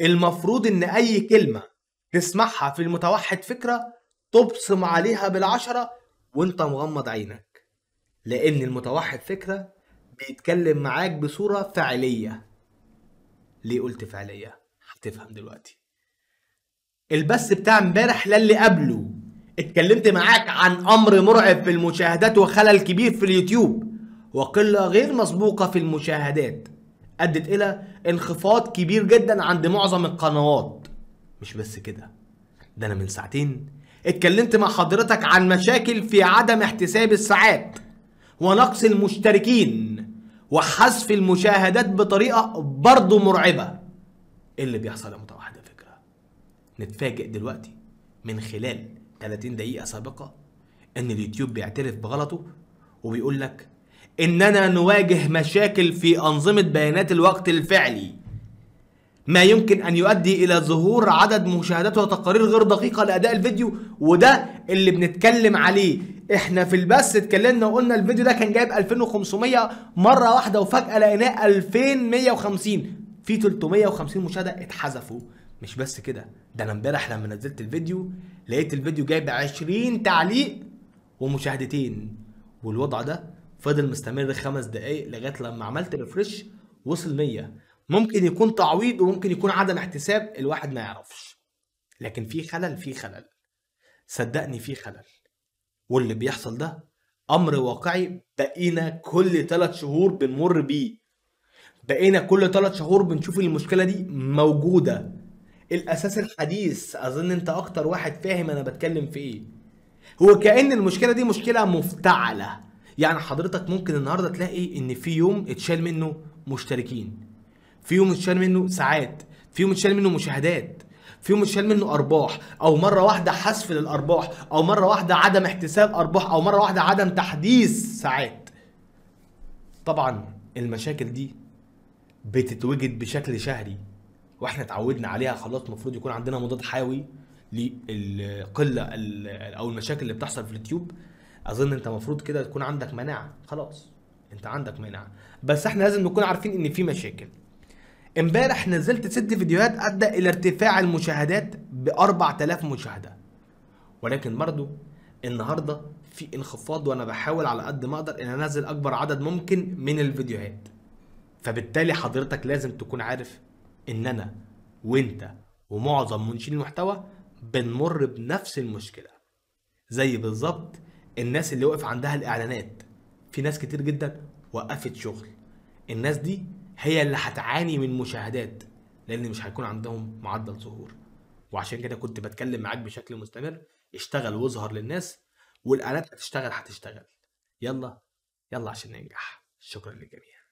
المفروض ان اي كلمه تسمعها في المتوحد فكره تبصم عليها بالعشره وانت مغمض عينك لان المتوحد فكره بيتكلم معاك بصوره فعليه ليه قلت فعليه هتفهم دلوقتي البث بتاع امبارح للي قبله اتكلمت معاك عن امر مرعب في المشاهدات وخلل كبير في اليوتيوب وقله غير مسبوقه في المشاهدات ادت الى انخفاض كبير جدا عند معظم القنوات مش بس كده ده انا من ساعتين اتكلمت مع حضرتك عن مشاكل في عدم احتساب الساعات ونقص المشتركين وحذف المشاهدات بطريقه برضه مرعبه ايه اللي بيحصل يا متوحده فكره نتفاجئ دلوقتي من خلال 30 دقيقه سابقه ان اليوتيوب بيعترف بغلطه وبيقول لك اننا نواجه مشاكل في انظمه بيانات الوقت الفعلي ما يمكن ان يؤدي الى ظهور عدد مشاهدات وتقارير غير دقيقه لاداء الفيديو وده اللي بنتكلم عليه احنا في البث اتكلمنا وقلنا الفيديو ده كان جايب 2500 مره واحده وفجاه لقيناه 2150 في 350 مشاهده اتحذفوا مش بس كده ده انا امبارح لما نزلت الفيديو لقيت الفيديو جايب 20 تعليق ومشاهدتين والوضع ده فضل مستمر خمس دقايق لغايه لما عملت ريفرش وصل 100 ممكن يكون تعويض وممكن يكون عدم احتساب الواحد ما يعرفش لكن في خلل في خلل صدقني في خلل واللي بيحصل ده امر واقعي بقينا كل ثلاث شهور بنمر بيه بقينا كل ثلاث شهور بنشوف المشكله دي موجوده الاساس الحديث اظن انت اكتر واحد فاهم انا بتكلم في ايه هو كان المشكله دي مشكله مفتعله يعني حضرتك ممكن النهارده تلاقي ان في يوم اتشال منه مشتركين في يوم اتشال منه ساعات في يوم اتشال منه مشاهدات في يوم اتشال منه ارباح او مره واحده حذف للارباح او مره واحده عدم احتساب ارباح او مره واحده عدم تحديث ساعات طبعا المشاكل دي بتتوجد بشكل شهري واحنا اتعودنا عليها خلاص المفروض يكون عندنا مضاد حيوي للقله او المشاكل اللي بتحصل في اليوتيوب اظن انت المفروض كده تكون عندك مناعه خلاص انت عندك مناعه بس احنا لازم نكون عارفين ان في مشاكل امبارح نزلت ست فيديوهات ادى الى ارتفاع المشاهدات ب 4000 مشاهده ولكن برضه النهارده في انخفاض وانا بحاول على قد ما اقدر ان انزل اكبر عدد ممكن من الفيديوهات فبالتالي حضرتك لازم تكون عارف ان انا وانت ومعظم منشئين المحتوى بنمر بنفس المشكله زي بالظبط الناس اللي وقف عندها الاعلانات في ناس كتير جدا وقفت شغل الناس دي هي اللي هتعاني من مشاهدات لان مش هيكون عندهم معدل ظهور وعشان كده كنت بتكلم معاك بشكل مستمر اشتغل واظهر للناس والاعلانات هتشتغل هتشتغل يلا يلا عشان ننجح شكرا للجميع